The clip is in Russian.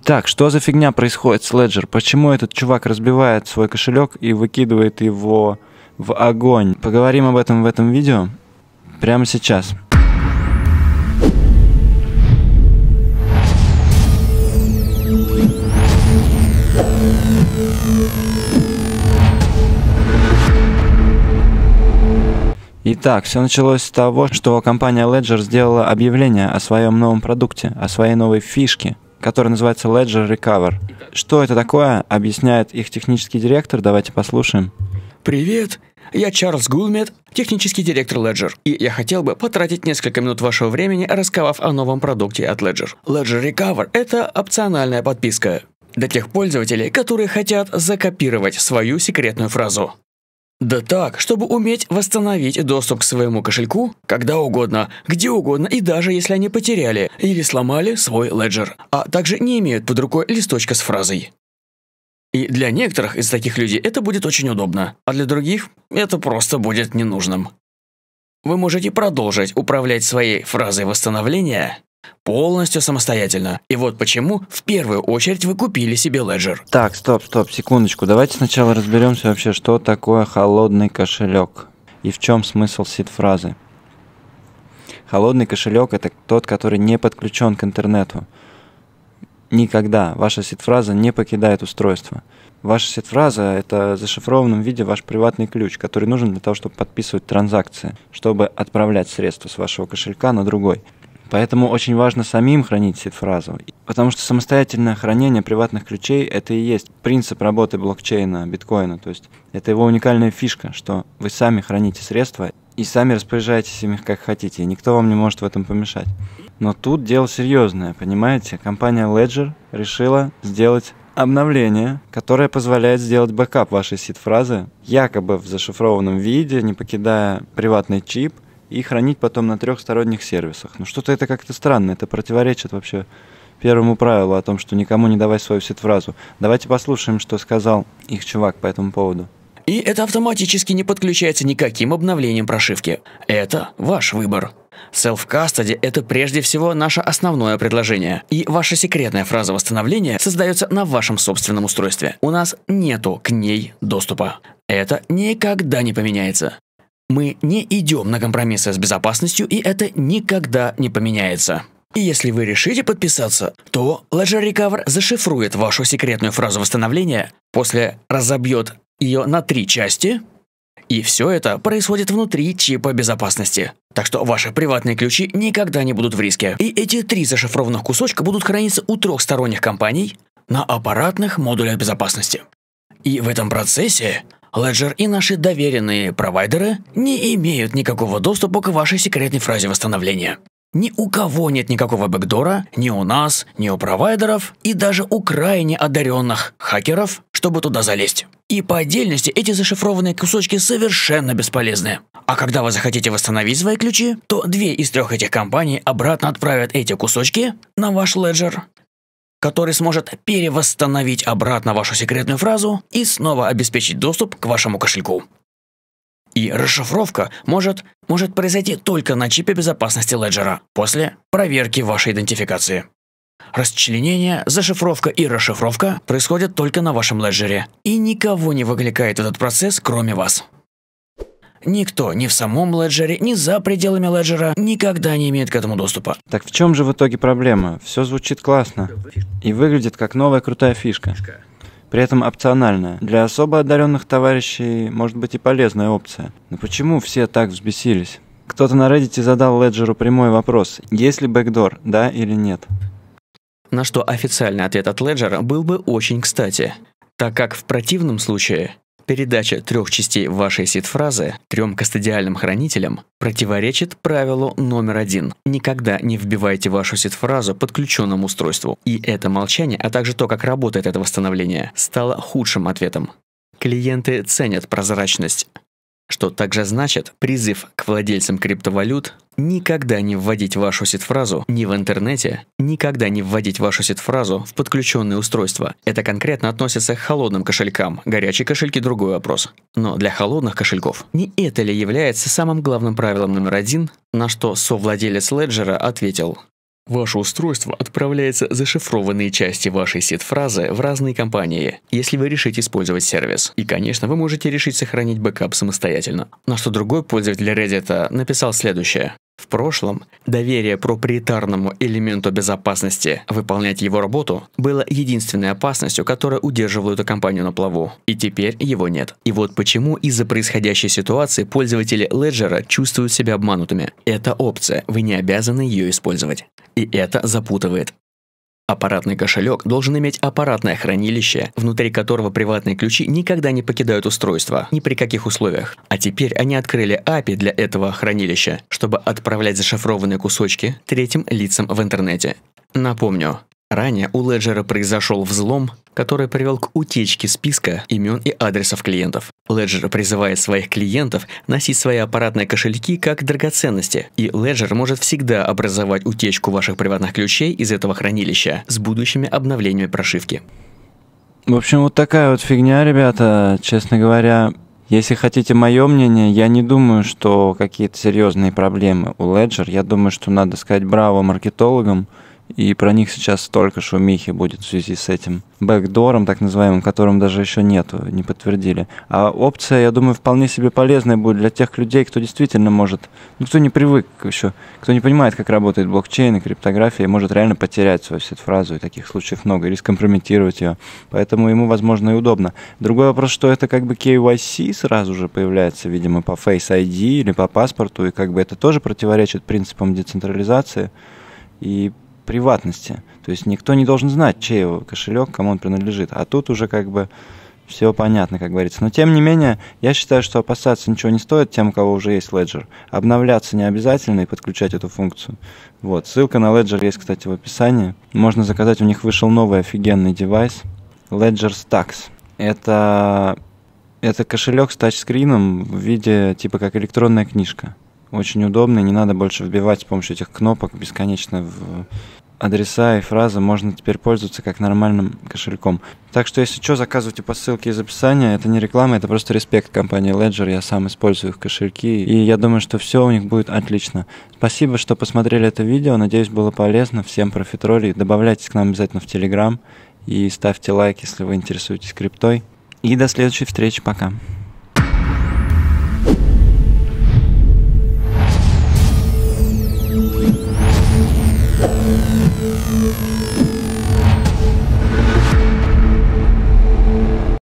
Итак, что за фигня происходит с Ledger? Почему этот чувак разбивает свой кошелек и выкидывает его в огонь? Поговорим об этом в этом видео прямо сейчас. Итак, все началось с того, что компания Ledger сделала объявление о своем новом продукте, о своей новой фишке, который называется Ledger Recover. Что это такое, объясняет их технический директор. Давайте послушаем. Привет, я Чарльз Гулмет, технический директор Ledger, и я хотел бы потратить несколько минут вашего времени, рассказав о новом продукте от Ledger. Ledger Recover – это опциональная подписка для тех пользователей, которые хотят закопировать свою секретную фразу. Да так, чтобы уметь восстановить доступ к своему кошельку когда угодно, где угодно и даже если они потеряли или сломали свой леджер, а также не имеют под рукой листочка с фразой. И для некоторых из таких людей это будет очень удобно, а для других это просто будет ненужным. Вы можете продолжить управлять своей фразой восстановления Полностью самостоятельно. И вот почему в первую очередь вы купили себе Ledger. Так, стоп, стоп, секундочку. Давайте сначала разберемся вообще, что такое холодный кошелек и в чем смысл сид фразы. Холодный кошелек это тот, который не подключен к интернету. Никогда ваша сид-фраза не покидает устройство. Ваша сид-фраза – это в зашифрованном виде ваш приватный ключ, который нужен для того, чтобы подписывать транзакции, чтобы отправлять средства с вашего кошелька на другой. Поэтому очень важно самим хранить сид-фразу, потому что самостоятельное хранение приватных ключей – это и есть принцип работы блокчейна, биткоина, то есть это его уникальная фишка, что вы сами храните средства и сами распоряжаетесь ими как хотите, и никто вам не может в этом помешать. Но тут дело серьезное, понимаете? Компания Ledger решила сделать обновление, которое позволяет сделать бэкап вашей сид-фразы якобы в зашифрованном виде, не покидая приватный чип – и хранить потом на трехсторонних сервисах. Ну что-то это как-то странно, это противоречит вообще первому правилу о том, что никому не давай свою сид-фразу. Давайте послушаем, что сказал их чувак по этому поводу. И это автоматически не подключается никаким обновлением прошивки. Это ваш выбор. Self-custody – это прежде всего наше основное предложение, и ваша секретная фраза восстановления создается на вашем собственном устройстве. У нас нету к ней доступа. Это никогда не поменяется. Мы не идем на компромиссы с безопасностью, и это никогда не поменяется. И если вы решите подписаться, то Ledger Recover зашифрует вашу секретную фразу восстановления, после разобьет ее на три части, и все это происходит внутри чипа безопасности. Так что ваши приватные ключи никогда не будут в риске. И эти три зашифрованных кусочка будут храниться у трех сторонних компаний на аппаратных модулях безопасности. И в этом процессе Ledger и наши доверенные провайдеры не имеют никакого доступа к вашей секретной фразе восстановления. Ни у кого нет никакого бэкдора, ни у нас, ни у провайдеров, и даже у крайне одаренных хакеров, чтобы туда залезть. И по отдельности эти зашифрованные кусочки совершенно бесполезны. А когда вы захотите восстановить свои ключи, то две из трех этих компаний обратно отправят эти кусочки на ваш леджер который сможет перевосстановить обратно вашу секретную фразу и снова обеспечить доступ к вашему кошельку. И расшифровка может, может произойти только на чипе безопасности леджера после проверки вашей идентификации. Расчленение, зашифровка и расшифровка происходят только на вашем леджере, и никого не выкликает этот процесс, кроме вас. Никто ни в самом леджере, ни за пределами леджера никогда не имеет к этому доступа. Так в чем же в итоге проблема? Все звучит классно и выглядит как новая крутая фишка. При этом опциональная. Для особо одаренных товарищей может быть и полезная опция. Но почему все так взбесились? Кто-то на Reddit задал Леджеру прямой вопрос, есть ли бэкдор, да или нет. На что официальный ответ от Леджера был бы очень кстати, так как в противном случае Передача трех частей вашей сид-фразы трем кастодиальным хранителям противоречит правилу номер один. Никогда не вбивайте вашу сид-фразу подключенному устройству. И это молчание, а также то, как работает это восстановление, стало худшим ответом. Клиенты ценят прозрачность. Что также значит призыв к владельцам криптовалют никогда не вводить вашу сид-фразу ни в интернете, никогда не вводить вашу сид-фразу в подключенные устройства. Это конкретно относится к холодным кошелькам, горячие кошельки – другой вопрос. Но для холодных кошельков не это ли является самым главным правилом номер один, на что совладелец Леджера ответил Ваше устройство отправляется зашифрованные части вашей сид-фразы в разные компании, если вы решите использовать сервис. И, конечно, вы можете решить сохранить бэкап самостоятельно. На что другой пользователь Reddit написал следующее. В прошлом доверие проприетарному элементу безопасности выполнять его работу было единственной опасностью, которая удерживала эту компанию на плаву. И теперь его нет. И вот почему из-за происходящей ситуации пользователи Ledger чувствуют себя обманутыми. Это опция, вы не обязаны ее использовать. И это запутывает. Аппаратный кошелек должен иметь аппаратное хранилище, внутри которого приватные ключи никогда не покидают устройство, ни при каких условиях. А теперь они открыли API для этого хранилища, чтобы отправлять зашифрованные кусочки третьим лицам в интернете. Напомню, Ранее у Ledger произошел взлом, который привел к утечке списка имен и адресов клиентов. Ledger призывает своих клиентов носить свои аппаратные кошельки как драгоценности, и Ledger может всегда образовать утечку ваших приватных ключей из этого хранилища с будущими обновлениями прошивки. В общем, вот такая вот фигня, ребята. Честно говоря, если хотите мое мнение, я не думаю, что какие-то серьезные проблемы у Ledger. Я думаю, что надо сказать браво маркетологам – и про них сейчас столько шумихи будет в связи с этим бэкдором, так называемым, которым даже еще нету, не подтвердили. А опция, я думаю, вполне себе полезная будет для тех людей, кто действительно может, ну, кто не привык еще, кто не понимает, как работает блокчейн и криптография, и может реально потерять свою сет-фразу, и таких случаев много, или скомпрометировать ее. Поэтому ему, возможно, и удобно. Другой вопрос, что это как бы KYC сразу же появляется, видимо, по Face ID или по паспорту, и как бы это тоже противоречит принципам децентрализации. И приватности. То есть никто не должен знать, чей его кошелек, кому он принадлежит. А тут уже как бы все понятно, как говорится. Но тем не менее, я считаю, что опасаться ничего не стоит тем, у кого уже есть Ledger. Обновляться не обязательно и подключать эту функцию. Вот, ссылка на Ledger есть, кстати, в описании. Можно заказать, у них вышел новый офигенный девайс. Ledger Stacks. Это, это кошелек с тачскрином в виде типа как электронная книжка очень удобно, и не надо больше вбивать с помощью этих кнопок бесконечно в адреса и фразы можно теперь пользоваться как нормальным кошельком. Так что, если что, заказывайте по ссылке из описания. Это не реклама, это просто респект компании Ledger. Я сам использую их кошельки, и я думаю, что все у них будет отлично. Спасибо, что посмотрели это видео. Надеюсь, было полезно. Всем профитроли. Добавляйтесь к нам обязательно в Telegram и ставьте лайк, если вы интересуетесь криптой. И до следующей встречи. Пока.